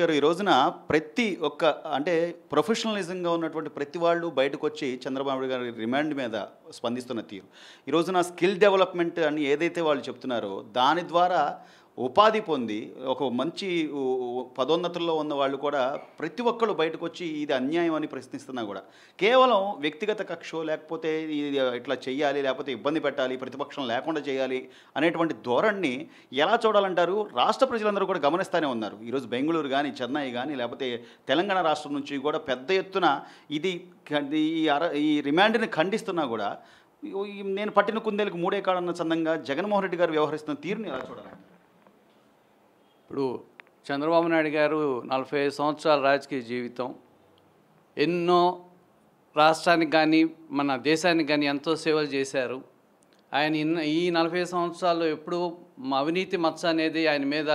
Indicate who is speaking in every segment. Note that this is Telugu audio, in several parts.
Speaker 1: గారు ఈ రోజున ప్రతి ఒక్క అంటే ప్రొఫెషనలిజంగా ఉన్నటువంటి ప్రతి వాళ్ళు బయటకు వచ్చి చంద్రబాబు గారి రిమాండ్ మీద స్పందిస్తున్న తీరు ఈరోజున స్కిల్ డెవలప్మెంట్ అని ఏదైతే వాళ్ళు చెప్తున్నారో దాని ద్వారా ఉపాధి పొంది ఒక మంచి పదోన్నతుల్లో ఉన్న వాళ్ళు కూడా ప్రతి ఒక్కరు బయటకు వచ్చి ఇది అన్యాయం అని ప్రశ్నిస్తున్నా కూడా కేవలం వ్యక్తిగత కక్షో లేకపోతే ఇది ఇట్లా చేయాలి లేకపోతే ఇబ్బంది పెట్టాలి ప్రతిపక్షం లేకుండా చేయాలి అనేటువంటి ధోరణిని ఎలా చూడాలంటారు రాష్ట్ర ప్రజలందరూ కూడా గమనిస్తూనే ఉన్నారు ఈరోజు బెంగళూరు కానీ చెన్నై కానీ లేకపోతే తెలంగాణ రాష్ట్రం నుంచి కూడా పెద్ద ఎత్తున ఇది ఈ అర ఈ రిమాండ్ని ఖండిస్తున్నా కూడా నేను పట్టిన కుందేలకు మూడే కాడన్న చందంగా జగన్మోహన్
Speaker 2: రెడ్డి గారు వ్యవహరిస్తున్న తీరుని ఎలా చూడాలి ఇప్పుడు చంద్రబాబు నాయుడు గారు నలభై సంవత్సరాల రాజకీయ జీవితం ఎన్నో రాష్ట్రానికి కానీ మన దేశానికి కానీ ఎంతో సేవలు చేశారు ఆయన ఈ నలభై సంవత్సరాల్లో ఎప్పుడు అవినీతి మచ్చ అనేది ఆయన మీద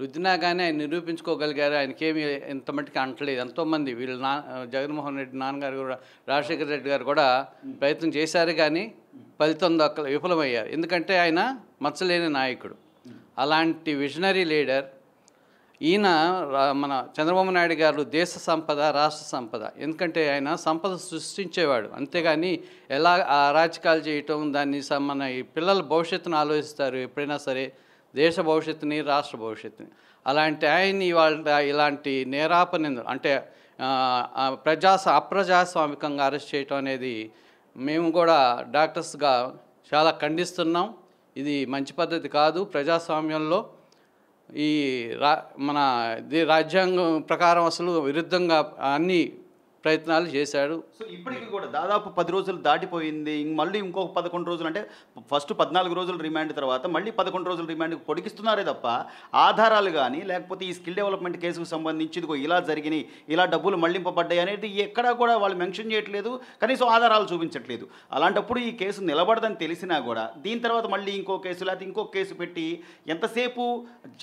Speaker 2: రుద్దినా కానీ ఆయన నిరూపించుకోగలిగారు ఆయనకేమి ఎంత మట్టికి అంటలేదు ఎంతోమంది వీళ్ళు నా జగన్మోహన్ రెడ్డి నాన్నగారు కూడా రాజశేఖర రెడ్డి గారు కూడా ప్రయత్నం చేశారు కానీ ఫలితం దక్కలు విఫలమయ్యారు ఎందుకంటే ఆయన మచ్చలేని నాయకుడు అలాంటి విజనరీ లీడర్ ఈయన మన చంద్రబాబు నాయుడు గారు దేశ సంపద రాష్ట్ర సంపద ఎందుకంటే ఆయన సంపద సృష్టించేవాడు అంతేగాని ఎలా అరాచకాలు చేయటం దాన్ని మన ఈ పిల్లల భవిష్యత్తును ఆలోచిస్తారు ఎప్పుడైనా సరే దేశ భవిష్యత్తుని రాష్ట్ర భవిష్యత్తుని అలాంటి ఆయన ఇవాళ ఇలాంటి నేరాపనిందలు అంటే ప్రజా అప్రజాస్వామికంగా అరెస్ట్ చేయటం అనేది మేము కూడా డాక్టర్స్గా చాలా ఖండిస్తున్నాం ఇది మంచి పద్ధతి కాదు ప్రజాస్వామ్యంలో ఈ రా మన రాజ్యాంగం ప్రకారం అసలు విరుద్ధంగా అన్నీ ప్రయత్నాలు చేశాడు
Speaker 1: సో ఇప్పటికి కూడా దాదాపు పది రోజులు దాటిపోయింది మళ్ళీ ఇంకొక పదకొండు రోజులు అంటే ఫస్ట్ పద్నాలుగు రోజులు రిమాండ్ తర్వాత మళ్ళీ పదకొండు రోజులు రిమాండ్ పొడిగిస్తున్నారే తప్ప ఆధారాలు కానీ లేకపోతే ఈ స్కిల్ డెవలప్మెంట్ కేసుకు సంబంధించి ఇలా జరిగినాయి ఇలా డబ్బులు మళ్లింపబడ్డాయి అనేది ఎక్కడా కూడా వాళ్ళు మెన్షన్ చేయట్లేదు కనీసం ఆధారాలు చూపించట్లేదు అలాంటప్పుడు ఈ కేసు నిలబడదని తెలిసినా కూడా దీని తర్వాత మళ్ళీ ఇంకో కేసు లేకపోతే ఇంకో కేసు పెట్టి ఎంతసేపు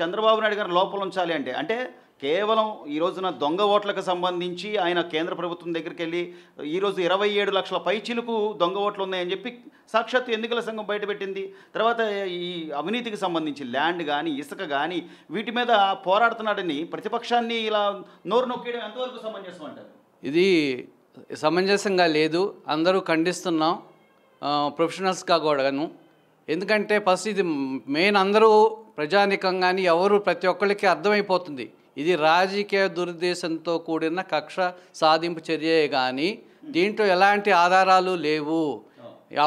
Speaker 1: చంద్రబాబు నాయుడు గారు లోపల ఉంచాలి అంటే అంటే కేవలం ఈ రోజున దొంగ ఓట్లకు సంబంధించి ఆయన కేంద్ర ప్రభుత్వం దగ్గరికి వెళ్ళి ఈరోజు ఇరవై ఏడు లక్షల పైచిలకు దొంగ ఓట్లు ఉన్నాయని చెప్పి సాక్షాత్తు ఎన్నికల సంఘం బయటపెట్టింది తర్వాత ఈ అవినీతికి సంబంధించి ల్యాండ్ కానీ ఇసుక కానీ వీటి మీద పోరాడుతున్నాడని ప్రతిపక్షాన్ని
Speaker 2: ఇలా నోరు
Speaker 1: నొక్కేయడం ఎంతవరకు సమంజసం అంటారు
Speaker 2: ఇది సమంజసంగా లేదు అందరూ ఖండిస్తున్నాం ప్రొఫెషనల్స్గా కూడాను ఎందుకంటే ఫస్ట్ ఇది మెయిన్ అందరూ ప్రజానికం కానీ ఎవరు ప్రతి ఒక్కరికి అర్థమైపోతుంది ఇది రాజకీయ దురుద్దేశంతో కూడిన కక్ష సాధింపు చర్యే కానీ దీంట్లో ఎలాంటి ఆధారాలు లేవు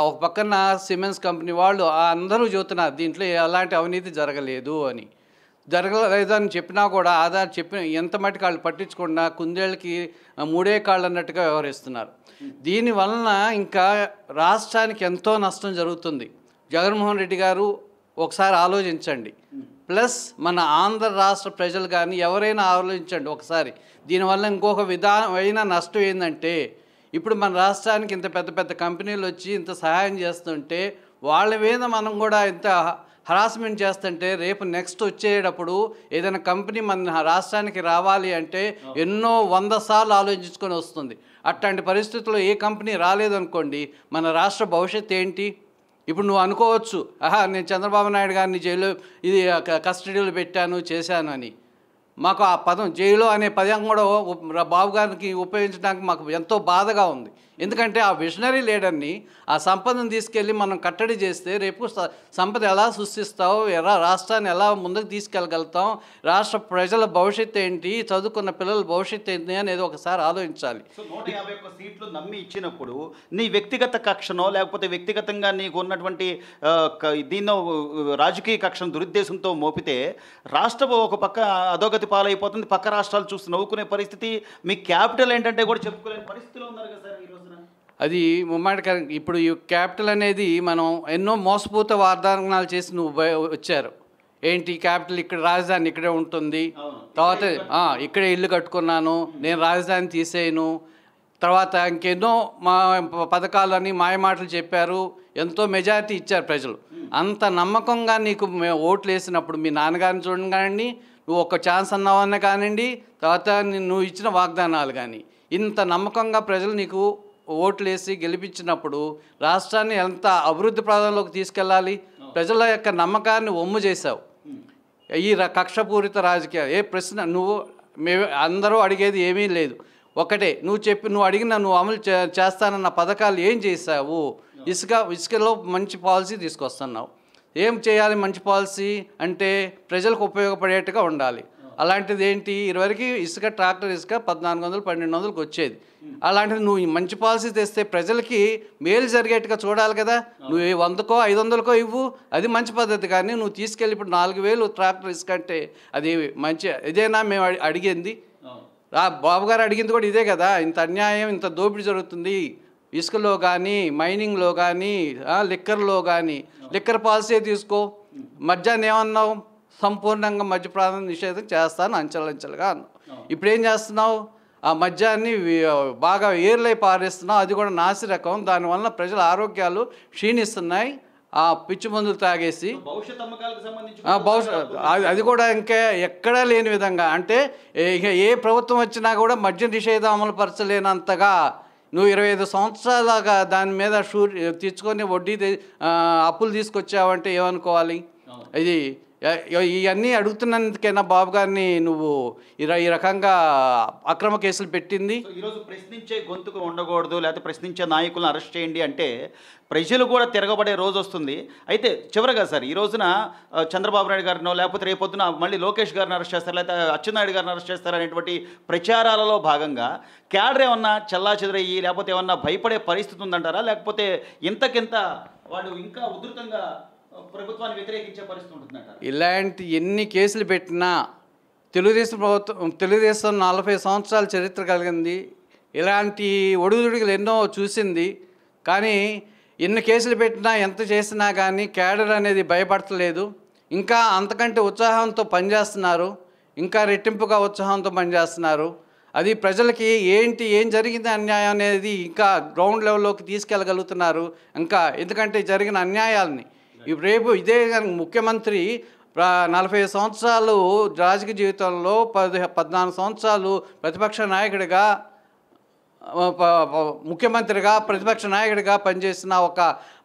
Speaker 2: ఒక పక్కన సిమెంట్స్ కంపెనీ వాళ్ళు అందరూ చూస్తున్నారు దీంట్లో ఎలాంటి అవినీతి జరగలేదు అని జరగలేదని చెప్పినా కూడా ఆధార్ చెప్పిన ఎంత మటుకు వాళ్ళు పట్టించకుండా కుందేళ్ళకి మూడే కాళ్ళు అన్నట్టుగా వ్యవహరిస్తున్నారు దీని వలన ఇంకా రాష్ట్రానికి ఎంతో నష్టం జరుగుతుంది జగన్మోహన్ రెడ్డి గారు ఒకసారి ఆలోచించండి ప్లస్ మన ఆంధ్ర రాష్ట్ర ప్రజలు కానీ ఎవరైనా ఆలోచించండి ఒకసారి దీనివల్ల ఇంకొక విధానమైన నష్టం ఏంటంటే ఇప్పుడు మన రాష్ట్రానికి ఇంత పెద్ద పెద్ద కంపెనీలు వచ్చి ఇంత సహాయం చేస్తుంటే వాళ్ళ మీద మనం కూడా ఇంత హరాస్మెంట్ చేస్తుంటే రేపు నెక్స్ట్ వచ్చేటప్పుడు ఏదైనా కంపెనీ మన రాష్ట్రానికి రావాలి అంటే ఎన్నో వంద సార్లు ఆలోచించుకొని వస్తుంది అట్లాంటి పరిస్థితుల్లో ఏ కంపెనీ రాలేదనుకోండి మన రాష్ట్ర భవిష్యత్ ఏంటి ఇప్పుడు నువ్వు అనుకోవచ్చు ఆహా నేను చంద్రబాబు నాయుడు గారిని జైలు ఇది కస్టడీలో పెట్టాను చేశాను అని మాకు ఆ పదం జైలు అనే పదం కూడా బాబు గారికి ఉపయోగించడానికి మాకు ఎంతో బాధగా ఉంది ఎందుకంటే ఆ విషనరీ లీడర్ని ఆ సంపదను తీసుకెళ్ళి మనం కట్టడి చేస్తే రేపు సంపద ఎలా సృష్టిస్తావు ఎలా రాష్ట్రాన్ని ఎలా ముందుకు తీసుకెళ్ళగలుగుతాం రాష్ట్ర ప్రజల భవిష్యత్తు ఏంటి చదువుకున్న పిల్లల భవిష్యత్తు ఏంటి అనేది ఒకసారి ఆలోచించాలి
Speaker 1: సీట్లు నమ్మి ఇచ్చినప్పుడు నీ వ్యక్తిగత కక్షనో లేకపోతే వ్యక్తిగతంగా నీకు ఉన్నటువంటి దీన్నో రాజకీయ కక్షను దురుద్దేశంతో మోపితే రాష్ట్ర ఒక పక్క అధోగతి పాలైపోతుంది పక్క
Speaker 2: రాష్ట్రాలు చూసి నవ్వుకునే పరిస్థితి మీ క్యాపిటల్ ఏంటంటే కూడా చెప్పుకోలేని
Speaker 1: పరిస్థితిలో ఉన్నారు కదా సార్ ఈరోజు
Speaker 2: అది ముమ్మాటికరం ఇప్పుడు ఈ క్యాపిటల్ అనేది మనం ఎన్నో మోసపూత వాగ్దానాలు చేసి నువ్వు వచ్చారు ఏంటి క్యాపిటల్ ఇక్కడ రాజధాని ఇక్కడే ఉంటుంది తర్వాత ఇక్కడే ఇల్లు కట్టుకున్నాను నేను రాజధాని తీసేయను తర్వాత ఇంకెన్నో మా పథకాలు అని మాయమాటలు చెప్పారు ఎంతో మెజారిటీ ఇచ్చారు ప్రజలు అంత నమ్మకంగా నీకు మేము ఓట్లు వేసినప్పుడు మీ నాన్నగారిని చూడండి కానివ్వండి నువ్వు ఒక ఛాన్స్ అన్నావన్న కానివ్వండి తర్వాత నువ్వు ఇచ్చిన వాగ్దానాలు కానీ ఇంత నమ్మకంగా ప్రజలు నీకు ఓట్లేసి గెలిపించినప్పుడు రాష్ట్రాన్ని ఎంత అభివృద్ధి ప్రాంతంలోకి తీసుకెళ్ళాలి ప్రజల యొక్క నమ్మకాన్ని ఒమ్ము చేశావు ఈ కక్షపూరిత రాజకీయాలు ఏ ప్రశ్న నువ్వు మేము అందరూ అడిగేది ఏమీ లేదు ఒకటే నువ్వు చెప్పి నువ్వు అడిగిన నువ్వు అమలు చేస్తానన్న పథకాలు ఏం చేశావు ఇసుక ఇసుకలో మంచి పాలసీ తీసుకొస్తున్నావు ఏం చేయాలి మంచి పాలసీ అంటే ప్రజలకు ఉపయోగపడేట్టుగా ఉండాలి అలాంటిది ఏంటి ఇరవైకి ఇసుక ట్రాక్టర్ ఇసుక పద్నాలుగు వందలు పన్నెండు వందలకు వచ్చేది అలాంటిది నువ్వు మంచి పాలసీ తెస్తే ప్రజలకి మేలు జరిగేట్టుగా చూడాలి కదా నువ్వు వందకో ఐదు వందలకో ఇవ్వు అది మంచి పద్ధతి కానీ నువ్వు తీసుకెళ్ళి ఇప్పుడు నాలుగు వేలు ట్రాక్టర్ ఇసుక అంటే అది మంచి ఇదేనా మేము అడిగింది బాబు గారు అడిగింది కూడా ఇదే కదా ఇంత అన్యాయం ఇంత దోపిడీ జరుగుతుంది ఇసుకలో కానీ మైనింగ్లో కానీ లిక్కర్లో కానీ లిక్కర్ పాలసీ తీసుకో మధ్యాహ్నం ఏమన్నావు సంపూర్ణంగా ప్రాంతం నిషేధం చేస్తాను అంచెలంచెలుగా అన్నావు ఇప్పుడు ఏం చేస్తున్నావు ఆ మద్యాన్ని బాగా ఏర్లై పారేస్తున్నావు అది కూడా నాసిరకం దానివల్ల ప్రజల ఆరోగ్యాలు క్షీణిస్తున్నాయి ఆ పిచ్చి మందులు తాగేసి
Speaker 1: భవిష్యత్
Speaker 2: అది కూడా ఇంకా ఎక్కడా లేని విధంగా అంటే ఇక ఏ ప్రభుత్వం వచ్చినా కూడా మద్య నిషేధం అమలు పరచలేనంతగా నువ్వు ఇరవై ఐదు సంవత్సరాలుగా దాని మీద షూ తెచ్చుకొని వడ్డీ అప్పులు తీసుకొచ్చావంటే ఏమనుకోవాలి ఇది ఇవన్నీ అడుగుతున్నందుకైనా బాబు గారిని నువ్వు ఈ రకంగా అక్రమ కేసులు పెట్టింది
Speaker 1: ఈరోజు ప్రశ్నించే గొంతుకు ఉండకూడదు లేకపోతే ప్రశ్నించే నాయకులను అరెస్ట్ చేయండి అంటే ప్రజలు కూడా తిరగబడే రోజు వస్తుంది అయితే చివరగా సార్ ఈ రోజున చంద్రబాబు నాయుడు గారినో లేకపోతే రేపొద్దున మళ్ళీ లోకేష్ గారిని అరెస్ట్ చేస్తారు లేకపోతే అచ్చెన్నాయుడు గారిని అరెస్ట్ చేస్తారు అనేటువంటి ప్రచారాలలో భాగంగా క్యాడర్ ఏమన్నా చల్లా చెదరయ్యి లేకపోతే ఏమన్నా భయపడే పరిస్థితి
Speaker 2: ఉందంటారా లేకపోతే ఇంతకింత
Speaker 1: వాళ్ళు ఇంకా ఉధృతంగా
Speaker 2: ఇలాంటి ఎన్ని కేసులు పెట్టినా తెలుగుదేశం ప్రభుత్వం తెలుగుదేశం నలభై సంవత్సరాల చరిత్ర కలిగింది ఇలాంటి ఒడుగుడుగులు ఎన్నో చూసింది కానీ ఎన్ని కేసులు పెట్టినా ఎంత చేసినా కానీ క్యాడర్ అనేది భయపడతలేదు ఇంకా అంతకంటే ఉత్సాహంతో పనిచేస్తున్నారు ఇంకా రెట్టింపుగా ఉత్సాహంతో పనిచేస్తున్నారు అది ప్రజలకి ఏంటి ఏం జరిగింది అన్యాయం అనేది ఇంకా గ్రౌండ్ లెవెల్లోకి తీసుకెళ్ళగలుగుతున్నారు ఇంకా ఎందుకంటే జరిగిన అన్యాయాలని రేపు ఇదే ముఖ్యమంత్రి నలభై సంవత్సరాలు రాజకీయ జీవితంలో పది పద్నాలుగు సంవత్సరాలు ప్రతిపక్ష నాయకుడిగా ముఖ్యమంత్రిగా ప్రతిపక్ష నాయకుడిగా పనిచేసిన ఒక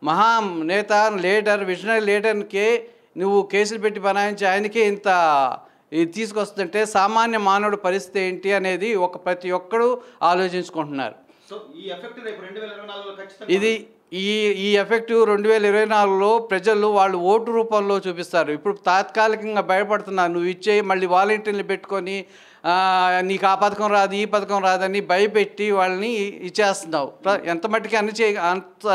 Speaker 2: మహా నేత లీడర్ విజనరీ లీడర్కి నువ్వు కేసులు పెట్టి బనాయించి ఆయనకే ఇంత ఇది తీసుకొస్తుంటే సామాన్య మానవుడి పరిస్థితి ఏంటి అనేది ఒక ప్రతి ఒక్కరూ ఆలోచించుకుంటున్నారు ఇది ఈ ఈ ఎఫెక్ట్ రెండు వేల ఇరవై నాలుగులో ప్రజలు వాళ్ళు ఓటు రూపంలో చూపిస్తారు ఇప్పుడు తాత్కాలికంగా భయపడుతున్నారు నువ్వు ఇచ్చే మళ్ళీ వాలంటీర్లు పెట్టుకొని నీకు ఆ పథకం రాదు ఈ పథకం రాదని భయపెట్టి వాళ్ళని ఇచ్చేస్తున్నావు ఎంత మట్టికి అని చే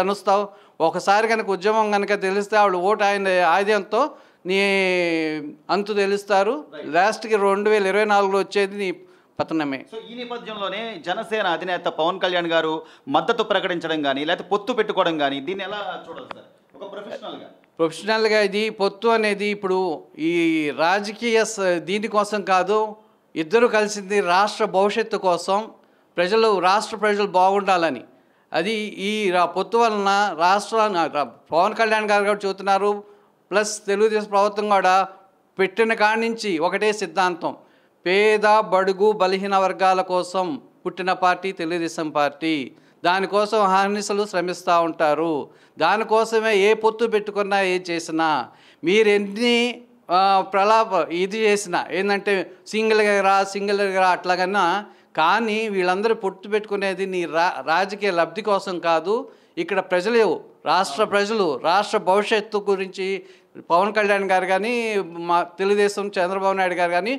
Speaker 2: అనుస్తావు ఒకసారి కనుక ఉద్యమం కనుక తెలిస్తే వాళ్ళు ఓటు ఆయన ఆయుధంతో నీ అంతు తెలుస్తారు లాస్ట్కి రెండు వేల ఇరవై నాలుగులో వచ్చేది నీ పతనమే
Speaker 1: సో ఈ నేపథ్యంలోనే జనసేన అధినేత పవన్ కళ్యాణ్ గారు మద్దతు ప్రకటించడం
Speaker 2: కానీ లేకపోతే పొత్తు పెట్టుకోవడం కానీ దీన్ని
Speaker 1: ఎలా చూడాలి ప్రొఫెషనల్గా
Speaker 2: ప్రొఫెషనల్గా ఇది పొత్తు అనేది ఇప్పుడు ఈ రాజకీయ దీనికోసం కాదు ఇద్దరు కలిసింది రాష్ట్ర భవిష్యత్తు కోసం ప్రజలు రాష్ట్ర ప్రజలు బాగుండాలని అది ఈ పొత్తు వలన రాష్ట్ర పవన్ కళ్యాణ్ గారు కూడా చూస్తున్నారు ప్లస్ తెలుగుదేశం ప్రభుత్వం కూడా పెట్టిన కాడి నుంచి ఒకటే సిద్ధాంతం పేద బడుగు బలహీన వర్గాల కోసం పుట్టిన పార్టీ తెలుగుదేశం పార్టీ దానికోసం హానిసలు శ్రమిస్తూ ఉంటారు దానికోసమే ఏ పొత్తు పెట్టుకున్నా ఏం చేసినా మీరు ఎన్ని ప్రలాప ఇది చేసిన ఏంటంటే సింగిల్గా రా సింగిల్గా రా అట్లాగన్నా కానీ వీళ్ళందరూ పొత్తు పెట్టుకునేది నీ రా రాజకీయ లబ్ధి కోసం కాదు ఇక్కడ ప్రజలు రాష్ట్ర ప్రజలు రాష్ట్ర భవిష్యత్తు గురించి పవన్ కళ్యాణ్ గారు కానీ మా తెలుగుదేశం చంద్రబాబు నాయుడు గారు కానీ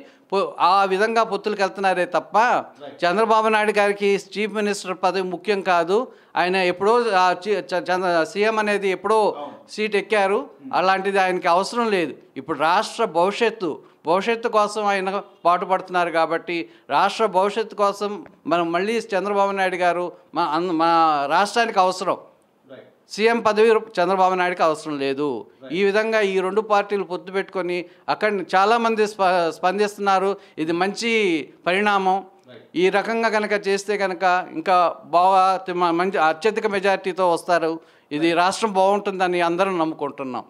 Speaker 2: ఆ విధంగా పొత్తులకు వెళ్తున్నారే తప్ప చంద్రబాబు నాయుడు గారికి చీఫ్ మినిస్టర్ పదవి ముఖ్యం కాదు ఆయన ఎప్పుడో సీఎం అనేది ఎప్పుడో సీట్ ఎక్కారు hmm. అలాంటిది ఆయనకి అవసరం లేదు ఇప్పుడు రాష్ట్ర భవిష్యత్తు భవిష్యత్తు కోసం ఆయన పాటుపడుతున్నారు కాబట్టి రాష్ట్ర భవిష్యత్తు కోసం మనం మళ్ళీ చంద్రబాబు నాయుడు గారు మా మా రాష్ట్రానికి అవసరం సీఎం పదవి చంద్రబాబు నాయుడుకి అవసరం లేదు ఈ విధంగా ఈ రెండు పార్టీలు పొత్తు పెట్టుకొని అక్కడ చాలామంది స్ప స్పందిస్తున్నారు ఇది మంచి పరిణామం ఈ రకంగా కనుక చేస్తే కనుక ఇంకా బాగా మంచి అత్యధిక మెజారిటీతో వస్తారు ఇది రాష్ట్రం బాగుంటుందని అందరం నమ్ముకుంటున్నాం